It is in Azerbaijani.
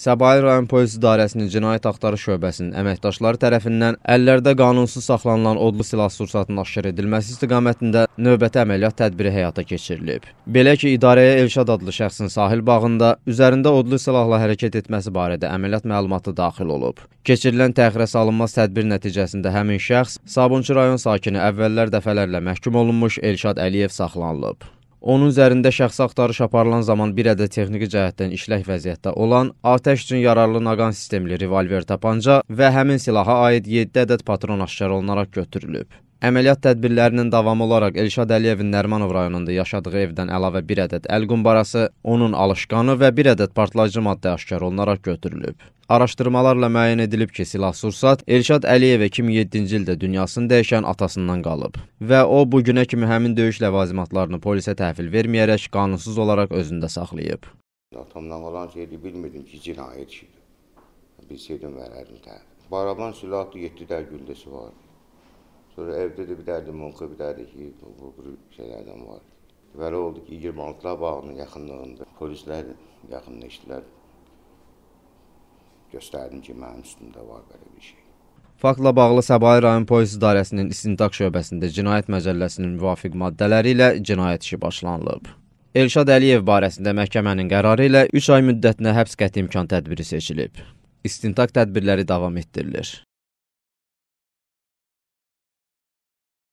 Səbail rayon polis idarəsinin cinayət axtarış şöbəsinin əməkdaşları tərəfindən əllərdə qanunsuz saxlanılan odlu silah sursatının aşkar edilməsi istiqamətində növbəti əməliyyat tədbiri həyata keçirilib. Belə ki, idarəyə Elşad adlı şəxsin sahil bağında üzərində odlu silahla hərəkət etməsi barədə əməliyyat məlumatı daxil olub. Keçirilən təxirə salınmaz tədbir nəticəsində həmin şəxs Sabunçu rayon sakini əvvəllər dəfələrlə məhkum olunmuş Elşad Əliyev saxlanılıb. Onun üzərində şəxsi axtarış aparılan zaman bir ədəd texniki cəhətdən işlək vəziyyətdə olan, atəş üçün yararlı naqan sistemli revolver tapanca və həmin silaha aid 7 ədəd patron aşkar olunaraq götürülüb. Əməliyyat tədbirlərinin davamı olaraq Elşad Əliyevin Nərmanov rayonunda yaşadığı evdən əlavə bir ədəd əl qumbarası, onun alışqanı və bir ədəd partlayıcı maddə aşkar olunaraq götürülüb. Araşdırmalarla müəyyən edilib ki, silah-sursat Elşad Əliyevə 2007-ci ildə dünyasını dəyişən atasından qalıb və o bu günə kimi həmin döyüş ləvazimatlarını polisə təhvil verməyərək qanunsuz olaraq özündə saxlayıb. Atamla olan şeydi bilmirdim ki, cinayət şeydi. Bilseydim verərdim təhvil. Baraban silahlı 7 dər gündəsi var. Sonra evdə də bir dərdi monka, bir dərdi ki, bu, bu şeylərdən var. Belə oldu ki, 26-lar bağının yaxınlığında polislər yaxınlaşdılar göstərdim ki, mənim üstümdə var belə bir şey. Faktla bağlı Səbahi rayon polis idarəsinin istintaq şöbəsində cinayət məcəlləsinin müvafiq maddələri ilə cinayət işi başlanılıb. Elşad Əliyev barəsində məhkəmənin qərarı ilə 3 ay müddətinə həbs qəti imkan tədbiri seçilib. İstintaq tədbirləri davam etdirilir.